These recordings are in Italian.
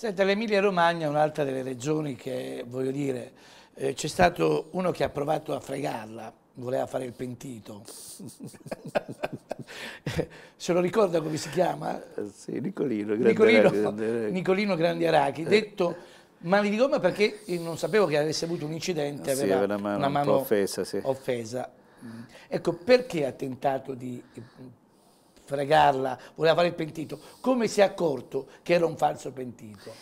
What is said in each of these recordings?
Senta, l'Emilia Romagna è un'altra delle regioni che, voglio dire, eh, c'è stato uno che ha provato a fregarla, voleva fare il pentito. Se lo ricorda come si chiama? Eh, sì, Nicolino Grandi Nicolino, Grandiarachi, eh. detto mani di gomma perché non sapevo che avesse avuto un incidente, aveva, sì, aveva una mano, una mano un offesa, sì. offesa. Ecco, perché ha tentato di fregarla, voleva fare il pentito. Come si è accorto che era un falso pentito?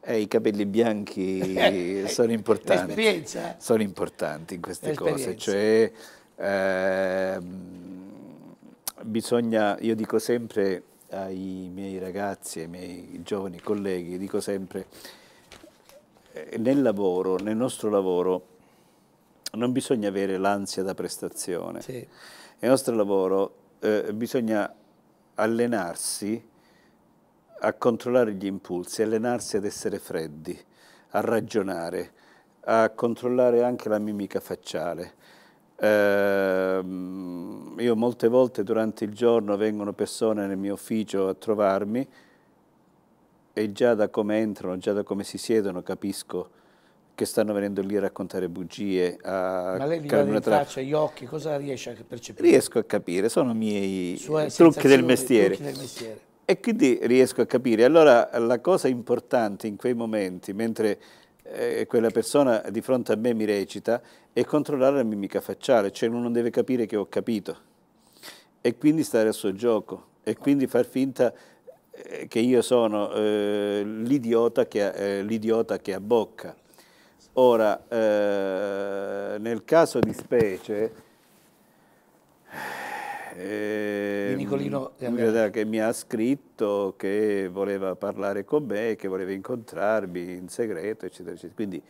Eh, I capelli bianchi eh, sono importanti. L'esperienza? Eh. Sono importanti in queste cose. Cioè, eh, bisogna, io dico sempre ai miei ragazzi, ai miei giovani colleghi, dico sempre, eh, nel lavoro, nel nostro lavoro, non bisogna avere l'ansia da prestazione. Sì. Nel nostro lavoro eh, bisogna allenarsi a controllare gli impulsi, allenarsi ad essere freddi, a ragionare, a controllare anche la mimica facciale. Eh, io molte volte durante il giorno vengono persone nel mio ufficio a trovarmi e già da come entrano, già da come si siedono capisco che stanno venendo lì a raccontare bugie. A Ma lei li vede in faccia, gli occhi, cosa riesce a percepire? Riesco a capire, sono i miei trucchi del, mestiere. trucchi del mestiere. E quindi riesco a capire. Allora la cosa importante in quei momenti, mentre eh, quella persona di fronte a me mi recita, è controllare la mimica facciale, cioè uno non deve capire che ho capito. E quindi stare al suo gioco, e quindi far finta eh, che io sono eh, l'idiota che, eh, che abbocca Ora, eh, nel caso di specie, eh, di Nicolino che mi ha scritto che voleva parlare con me, che voleva incontrarmi in segreto, eccetera, eccetera. Quindi,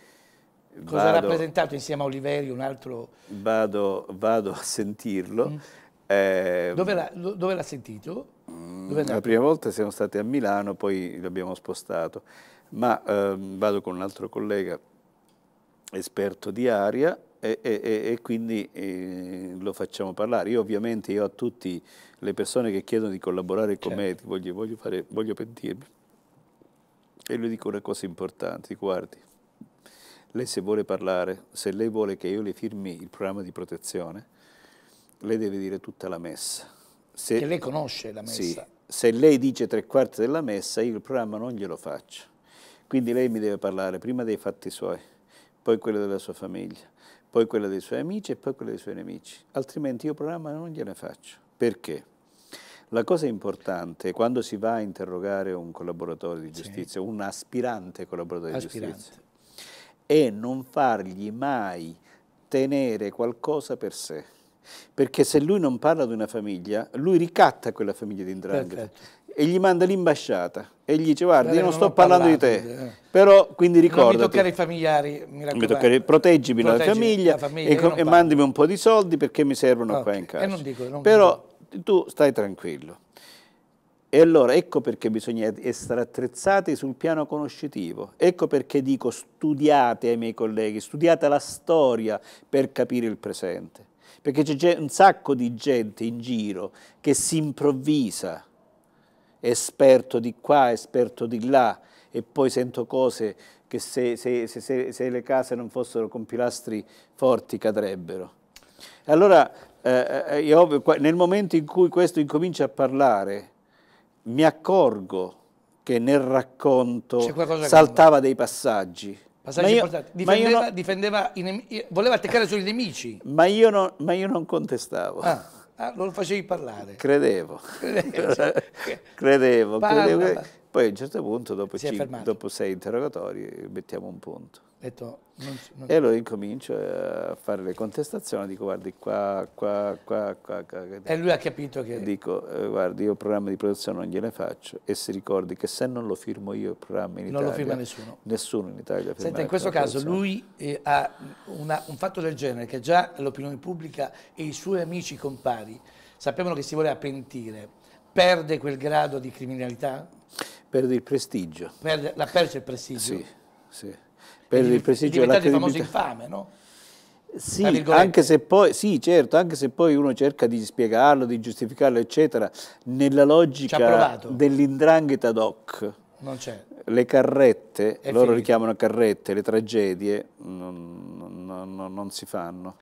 Cosa vado, ha rappresentato insieme a Oliveri, un altro... Vado, vado a sentirlo. Mm. Eh, dove, l'ha, sentito? Mm, dove la prima volta siamo stati a Milano, poi l'abbiamo spostato. Ma eh, vado con un altro collega esperto di aria e, e, e quindi eh, lo facciamo parlare. Io ovviamente io a tutte le persone che chiedono di collaborare con certo. me voglio, voglio, fare, voglio pentirmi e lui dico una cosa importante, guardi, lei se vuole parlare, se lei vuole che io le firmi il programma di protezione, lei deve dire tutta la messa. Se, che lei conosce la messa. Sì, se lei dice tre quarti della messa, io il programma non glielo faccio. Quindi lei mi deve parlare prima dei fatti suoi, poi quella della sua famiglia, poi quella dei suoi amici e poi quella dei suoi nemici, altrimenti io programma non gliene faccio. Perché? La cosa importante quando si va a interrogare un collaboratore di giustizia, sì. un aspirante collaboratore aspirante. di giustizia, è non fargli mai tenere qualcosa per sé perché se lui non parla di una famiglia, lui ricatta quella famiglia di Indrangheta e gli manda l'imbasciata e gli dice guarda io non, non sto parlando di te, eh. però quindi ricorda. Non mi toccare i familiari, mi raccomando. Mi toccare, proteggimi la famiglia, famiglia e, e mandami un po' di soldi perché mi servono okay. qua in casa. non dico, non però dico. tu stai tranquillo. E allora ecco perché bisogna essere attrezzati sul piano conoscitivo, ecco perché dico studiate ai miei colleghi, studiate la storia per capire il presente perché c'è un sacco di gente in giro che si improvvisa esperto di qua, esperto di là, e poi sento cose che se, se, se, se le case non fossero con pilastri forti cadrebbero. Allora, eh, eh io, nel momento in cui questo incomincia a parlare, mi accorgo che nel racconto saltava dei passaggi Passaggio io, importante. Difendeva, non, difendeva voleva attaccare sui nemici. Ma io, non, ma io non contestavo. Ah, ah, non lo facevi parlare. Credevo. Credevo. Credevo. Parla, credevo. Poi a un certo punto, dopo, cinque, dopo sei interrogatori, mettiamo un punto. Detto, non, non... E allora incomincio eh, a fare le contestazioni, dico guardi qua, qua, qua, qua. qua e lui ha capito che... Dico eh, guardi io il programma di produzione non gliene faccio e si ricordi che se non lo firmo io il programma in non Italia... Non lo firma nessuno. Nessuno in Italia firma Senta, in questo caso lui eh, ha una, un fatto del genere che già l'opinione pubblica e i suoi amici compari sapevano che si voleva pentire, perde quel grado di criminalità? Perde il prestigio. Perde, l'ha perso il prestigio. Sì, sì. Perde il prestigio. È il famoso infame, no? Sì, anche se poi, sì, certo, anche se poi uno cerca di spiegarlo, di giustificarlo, eccetera, nella logica dell'indrangheta doc, le carrette, È loro finito. le carrette, le tragedie, non, non, non, non si fanno.